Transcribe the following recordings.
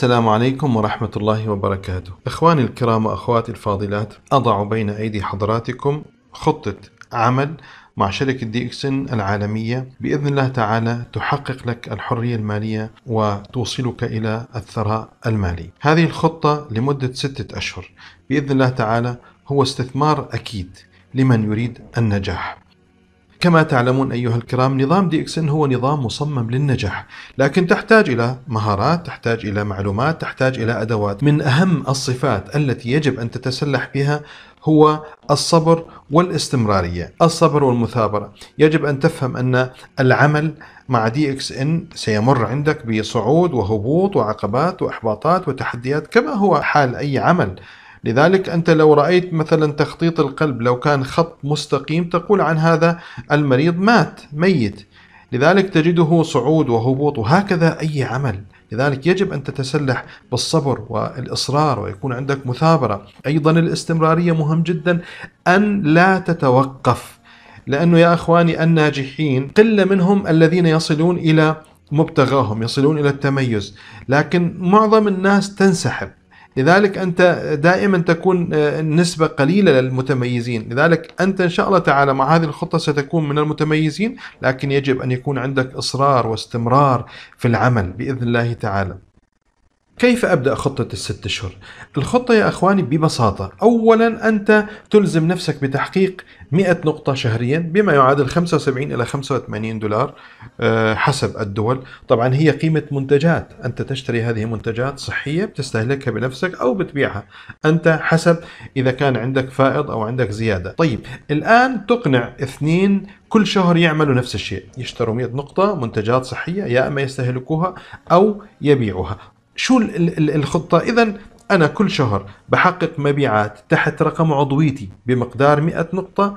السلام عليكم ورحمة الله وبركاته إخواني الكرام وأخواتي الفاضلات أضع بين أيدي حضراتكم خطة عمل مع شركة دي إكسن العالمية بإذن الله تعالى تحقق لك الحرية المالية وتوصلك إلى الثراء المالي هذه الخطة لمدة ستة أشهر بإذن الله تعالى هو استثمار أكيد لمن يريد النجاح كما تعلمون أيها الكرام نظام دي إكس إن هو نظام مصمم للنجاح لكن تحتاج إلى مهارات تحتاج إلى معلومات تحتاج إلى أدوات من أهم الصفات التي يجب أن تتسلح بها هو الصبر والاستمرارية الصبر والمثابرة يجب أن تفهم أن العمل مع دي اكس ان سيمر عندك بصعود وهبوط وعقبات واحباطات وتحديات كما هو حال اي عمل لذلك أنت لو رأيت مثلا تخطيط القلب لو كان خط مستقيم تقول عن هذا المريض مات ميت لذلك تجده صعود وهبوط وهكذا أي عمل لذلك يجب أن تتسلح بالصبر والإصرار ويكون عندك مثابرة أيضا الاستمرارية مهم جدا أن لا تتوقف لأنه يا أخواني الناجحين قلة منهم الذين يصلون إلى مبتغاهم يصلون إلى التميز لكن معظم الناس تنسحب لذلك أنت دائما تكون آه، نسبة قليلة للمتميزين لذلك أنت إن شاء الله تعالى مع هذه الخطة ستكون من المتميزين لكن يجب أن يكون عندك إصرار واستمرار في العمل بإذن الله تعالى كيف أبدأ خطة الست أشهر؟ الخطة يا أخواني ببساطة أولا أنت تلزم نفسك بتحقيق 100 نقطة شهريا بما يعادل 75 إلى 85 دولار آه، حسب الدول طبعا هي قيمة منتجات أنت تشتري هذه منتجات صحية بتستهلكها بنفسك أو بتبيعها أنت حسب إذا كان عندك فائض أو عندك زيادة طيب الآن تقنع اثنين كل شهر يعملوا نفس الشيء يشتروا 100 نقطة منتجات صحية يا أما يستهلكوها أو يبيعوها شو الخطة إذا أنا كل شهر بحقق مبيعات تحت رقم عضويتي بمقدار 100 نقطة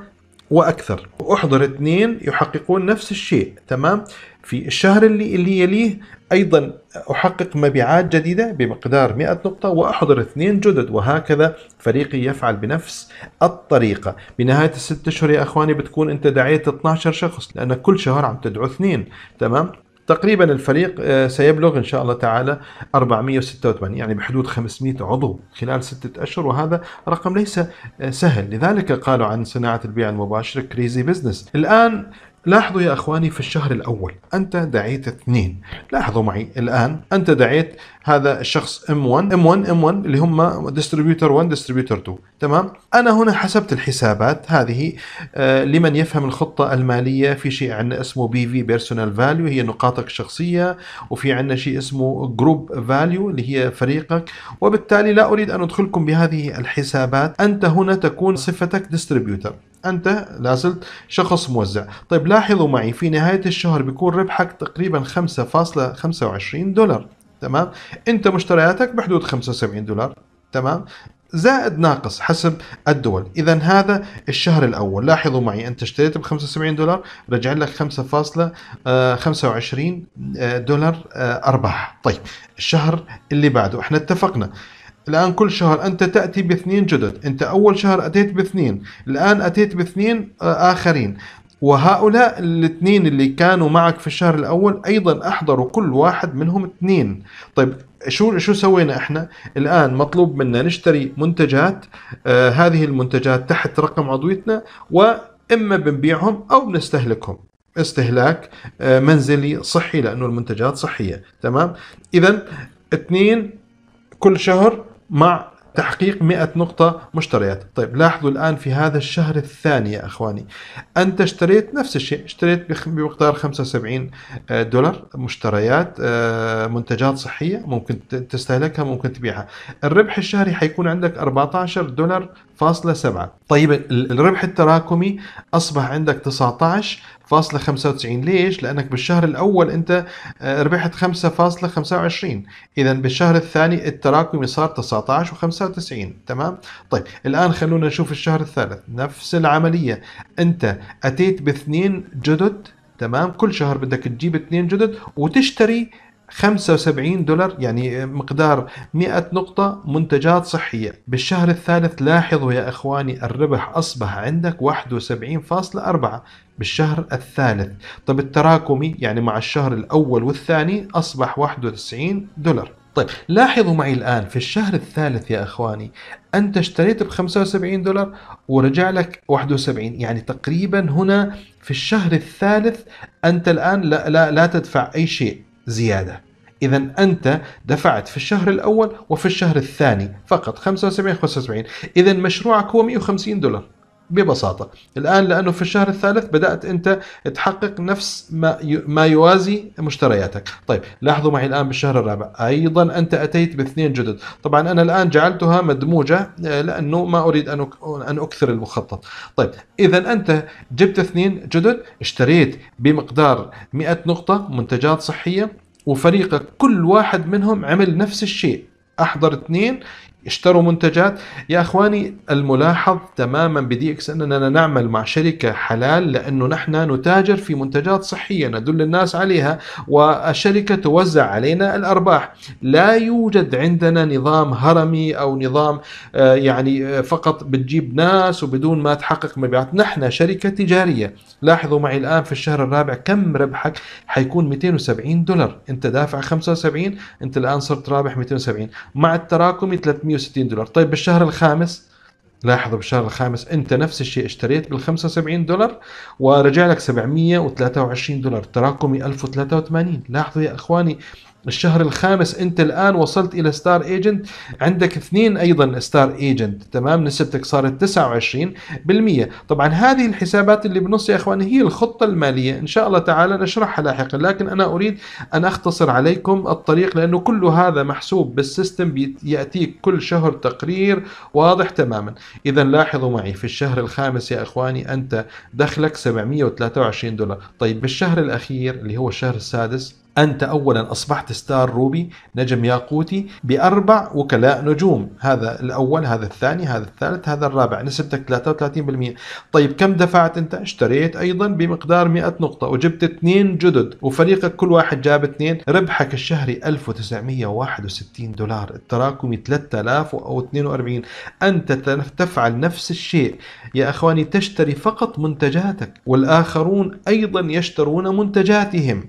وأكثر وأحضر اثنين يحققون نفس الشيء تمام في الشهر اللي اللي يليه أيضا أحقق مبيعات جديدة بمقدار 100 نقطة وأحضر اثنين جدد وهكذا فريقي يفعل بنفس الطريقة بنهاية الست أشهر يا أخواني بتكون أنت دعيت 12 شخص لأن كل شهر عم تدعو اثنين تمام تقريبا الفريق آه، سيبلغ ان شاء الله تعالى 486 يعني بحدود 500 عضو خلال ستة اشهر وهذا رقم ليس آه، سهل لذلك قالوا عن صناعه البيع المباشر كريزي بزنس الان لاحظوا يا أخواني في الشهر الأول أنت دعيت اثنين لاحظوا معي الآن أنت دعيت هذا الشخص M1 M1 M1 اللي هم ديستريبيوتر 1 ديستريبيوتر 2 تمام أنا هنا حسبت الحسابات هذه آه، لمن يفهم الخطة المالية في شيء عندنا اسمه بي في بيرسونال فاليو هي نقاطك الشخصية وفي عندنا شيء اسمه جروب فاليو اللي هي فريقك وبالتالي لا أريد أن أدخلكم بهذه الحسابات أنت هنا تكون صفتك ديستريبيوتر أنت لازلت شخص موزع طيب لاحظوا معي في نهاية الشهر بيكون ربحك تقريبا 5.25 دولار تمام أنت مشترياتك بحدود 75 دولار تمام زائد ناقص حسب الدول اذا هذا الشهر الاول لاحظوا معي انت اشتريت ب 75 دولار رجع لك 5.25 دولار آه، ارباح طيب الشهر اللي بعده احنا اتفقنا الآن كل شهر أنت تأتي باثنين جدد أنت أول شهر أتيت باثنين الآن أتيت باثنين آه، آخرين وهؤلاء الاثنين اللي كانوا معك في الشهر الاول ايضا احضروا كل واحد منهم اثنين طيب شو شو سوينا احنا الان مطلوب منا نشتري منتجات آه هذه المنتجات تحت رقم عضويتنا واما بنبيعهم او بنستهلكهم استهلاك آه منزلي صحي لانه المنتجات صحيه تمام اذا اثنين كل شهر مع تحقيق 100 نقطة مشتريات طيب لاحظوا الآن في هذا الشهر الثاني يا أخواني أنت اشتريت نفس الشيء اشتريت بمقدار 75 آه، دولار مشتريات آه، منتجات صحية ممكن تستهلكها ممكن تبيعها الربح الشهري حيكون عندك 14 دولار فاصلة سبعة طيب الربح التراكمي أصبح عندك 19.95 ليش؟ لأنك بالشهر الأول أنت آه، ربحت 5.25 إذا بالشهر الثاني التراكمي صار 19 و95 تمام؟ طيب الآن خلونا نشوف الشهر الثالث نفس العملية أنت أتيت باثنين جدد تمام كل شهر بدك تجيب اثنين جدد وتشتري 75 دولار يعني مقدار 100 نقطة منتجات صحية بالشهر الثالث لاحظوا يا إخواني الربح أصبح عندك 71.4 بالشهر الثالث طب التراكمي يعني مع الشهر الأول والثاني أصبح 91 دولار طيب لاحظوا معي الآن في الشهر الثالث يا إخواني أنت اشتريت ب 75 دولار ورجع لك 71 يعني تقريبا هنا في الشهر الثالث أنت الآن لا, لا, لا تدفع أي شيء زيادة إذا أنت دفعت في الشهر الأول وفي الشهر الثاني فقط 75 75 إذا مشروعك هو 150 دولار ببساطة الآن لأنه في الشهر الثالث بدأت أنت تحقق نفس ما, ما يوازي مشترياتك طيب لاحظوا معي الآن بالشهر الرابع أيضا أنت أتيت باثنين جدد طبعا أنا الآن جعلتها مدموجة آه، لأنه ما أريد أن أكثر المخطط طيب إذا أنت جبت اثنين جدد اشتريت بمقدار 100 نقطة منتجات صحية وفريقك كل واحد منهم عمل نفس الشيء احضر اثنين اشتروا منتجات يا اخواني الملاحظ تماما بدي اكس اننا نعمل مع شركه حلال لانه نحن نتاجر في منتجات صحيه ندل الناس عليها والشركه توزع علينا الارباح لا يوجد عندنا نظام هرمي او نظام آه، يعني آه، فقط بتجيب ناس وبدون ما تحقق مبيعات نحن شركه تجاريه لاحظوا معي الان في الشهر الرابع كم ربحك حيكون 270 دولار انت دافع 75 انت الان صرت رابح 270 مع التراكم 300 160 دولار طيب بالشهر الخامس لاحظوا بالشهر الخامس انت نفس الشيء اشتريت بال 75 دولار ورجع لك 723 دولار تراكمي 1083 لاحظوا يا اخواني الشهر الخامس انت الان وصلت الى ستار ايجنت عندك اثنين ايضا ستار ايجنت تمام نسبتك صارت 29% طبعا هذه الحسابات اللي بنص يا اخواني هي الخطه الماليه ان شاء الله تعالى نشرحها لاحقا لكن انا اريد ان اختصر عليكم الطريق لانه كل هذا محسوب بالسيستم ياتيك كل شهر تقرير واضح تماما اذا لاحظوا معي في الشهر الخامس يا اخواني انت دخلك 723 دولار طيب بالشهر الاخير اللي هو الشهر السادس أنت أولا أصبحت ستار روبي نجم ياقوتي بأربع وكلاء نجوم هذا الأول هذا الثاني هذا الثالث هذا الرابع نسبتك 33% طيب كم دفعت أنت اشتريت أيضا بمقدار 100 نقطة وجبت اثنين جدد وفريقك كل واحد جاب اثنين ربحك الشهري 1961 دولار التراكمي 3000 أو 42 أنت تفعل نفس الشيء يا أخواني تشتري فقط منتجاتك والآخرون أيضا يشترون منتجاتهم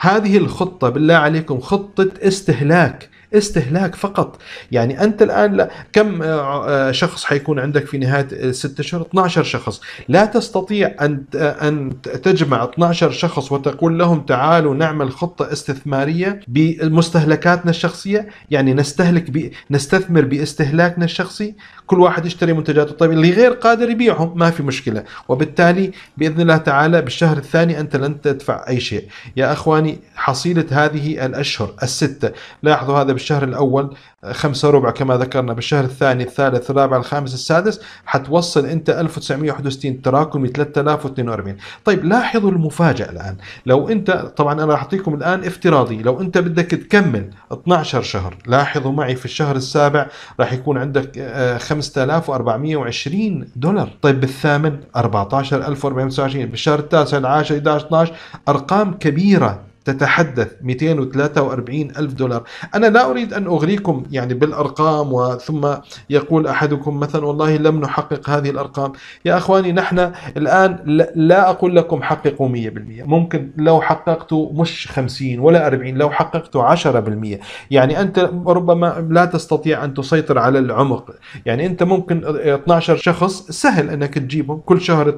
هذه الخطة بالله عليكم خطة استهلاك استهلاك فقط يعني أنت الآن كم آه، آه، شخص حيكون عندك في نهاية آه، ستة أشهر 12 شخص لا تستطيع أن أن تجمع 12 شخص وتقول لهم تعالوا نعمل خطة استثمارية بمستهلكاتنا الشخصية يعني نستهلك ب... نستثمر باستهلاكنا الشخصي كل واحد يشتري منتجاته طيب اللي غير قادر يبيعهم ما في مشكلة وبالتالي بإذن الله تعالى بالشهر الثاني أنت لن تدفع أي شيء يا أخواني حصيلة هذه الأشهر الستة لاحظوا هذا بالشهر الأول خمسة ربع كما ذكرنا بالشهر الثاني الثالث الرابع الخامس السادس حتوصل أنت 1961 تراكمي 3042 طيب لاحظوا المفاجأة الآن لو أنت طبعا أنا راح أعطيكم الآن افتراضي لو أنت بدك تكمل 12 شهر لاحظوا معي في الشهر السابع راح يكون عندك آه، خمسة 5420 دولار طيب بالثامن 14429 بالشهر التاسع 10 11 12 ارقام كبيره تتحدث 243 ألف دولار أنا لا أريد أن أغريكم يعني بالأرقام وثم يقول أحدكم مثلا والله لم نحقق هذه الأرقام يا أخواني نحن الآن لا أقول لكم حققوا 100% ممكن لو حققت مش 50 ولا 40 لو حققت 10% يعني أنت ربما لا تستطيع أن تسيطر على العمق يعني أنت ممكن 12 شخص سهل أنك تجيبهم كل شهر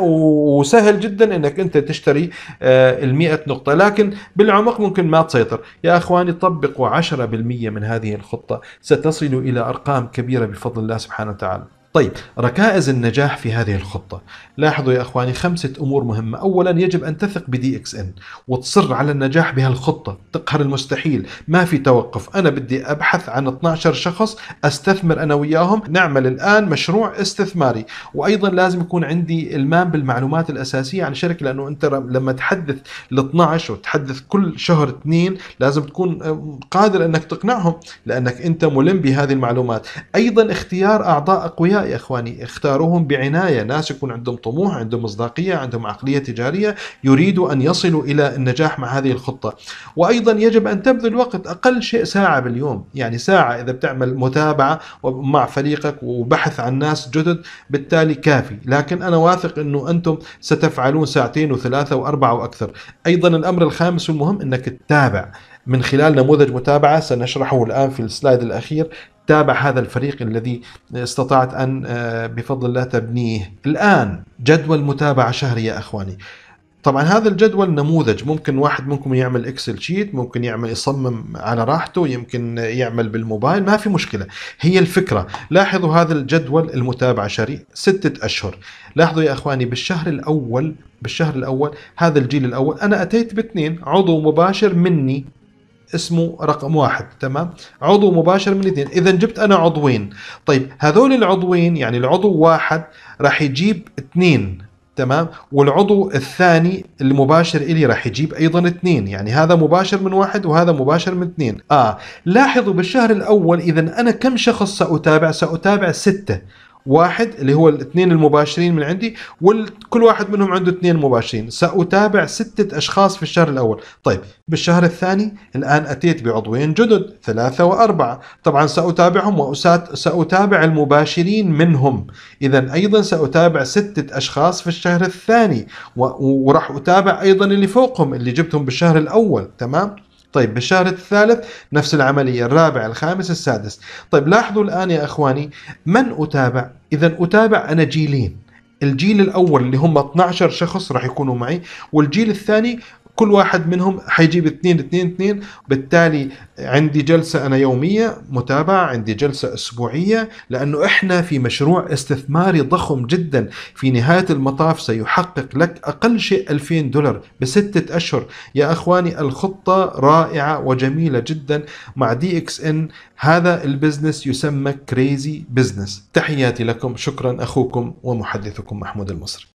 وسهل جدا أنك أنت تشتري آه، ال 100 نقطة الخطة لكن بالعمق ممكن ما تسيطر يا أخواني طبقوا 10% من هذه الخطة ستصلوا إلى أرقام كبيرة بفضل الله سبحانه وتعالى طيب ركائز النجاح في هذه الخطة لاحظوا يا أخواني خمسة أمور مهمة أولا يجب أن تثق بدي إكس إن وتصر على النجاح بهالخطة تقهر المستحيل ما في توقف أنا بدي أبحث عن 12 شخص أستثمر أنا وياهم نعمل الآن مشروع استثماري وأيضا لازم يكون عندي المام بالمعلومات الأساسية عن الشركة لأنه أنت لما تحدث ل 12 وتحدث كل شهر اثنين لازم تكون آه، قادر أنك تقنعهم لأنك أنت ملم بهذه المعلومات أيضا اختيار أعضاء أقوياء يا اخواني اختاروهم بعنايه ناس يكون عندهم طموح عندهم مصداقيه عندهم عقليه تجاريه يريدوا ان يصلوا الى النجاح مع هذه الخطه وايضا يجب ان تبذل وقت اقل شيء ساعه باليوم يعني ساعه اذا بتعمل متابعه مع فريقك وبحث عن ناس جدد بالتالي كافي لكن انا واثق انه انتم ستفعلون ساعتين وثلاثه واربعه واكثر ايضا الامر الخامس والمهم انك تتابع من خلال نموذج متابعة سنشرحه الآن في السلايد الأخير تابع هذا الفريق الذي استطعت أن آه، بفضل الله تبنيه الآن جدول متابعة شهري يا أخواني طبعا هذا الجدول نموذج ممكن واحد منكم يعمل اكسل شيت ممكن يعمل يصمم على راحته يمكن يعمل بالموبايل ما في مشكله هي الفكره لاحظوا هذا الجدول المتابعه شهري ستة اشهر لاحظوا يا اخواني بالشهر الاول بالشهر الاول هذا الجيل الاول انا اتيت باثنين عضو مباشر مني اسمه رقم واحد تمام عضو مباشر من اثنين اذا جبت انا عضوين طيب هذول العضوين يعني العضو واحد راح يجيب اثنين تمام والعضو الثاني المباشر إلي راح يجيب أيضا اثنين يعني هذا مباشر من واحد وهذا مباشر من اثنين آه لاحظوا بالشهر الأول إذا أنا كم شخص سأتابع سأتابع ستة واحد اللي هو الاثنين المباشرين من عندي وكل واحد منهم عنده اثنين مباشرين سأتابع ستة أشخاص في الشهر الأول طيب بالشهر الثاني الآن أتيت بعضوين جدد ثلاثة وأربعة طبعا سأتابعهم وسأتابع المباشرين منهم إذا أيضا سأتابع ستة أشخاص في الشهر الثاني وراح أتابع أيضا اللي فوقهم اللي جبتهم بالشهر الأول تمام طيب بالشهر الثالث نفس العملية الرابع الخامس السادس طيب لاحظوا الآن يا أخواني من أتابع إذا أتابع أنا جيلين الجيل الأول اللي هم 12 شخص راح يكونوا معي والجيل الثاني كل واحد منهم حيجيب اثنين اثنين اثنين بالتالي عندي جلسة أنا يومية متابعة عندي جلسة أسبوعية لأنه إحنا في مشروع استثماري ضخم جدا في نهاية المطاف سيحقق لك أقل شيء 2000 دولار بستة أشهر يا أخواني الخطة رائعة وجميلة جدا مع دي اكس ان هذا البزنس يسمى كريزي بزنس تحياتي لكم شكرا أخوكم ومحدثكم محمود المصري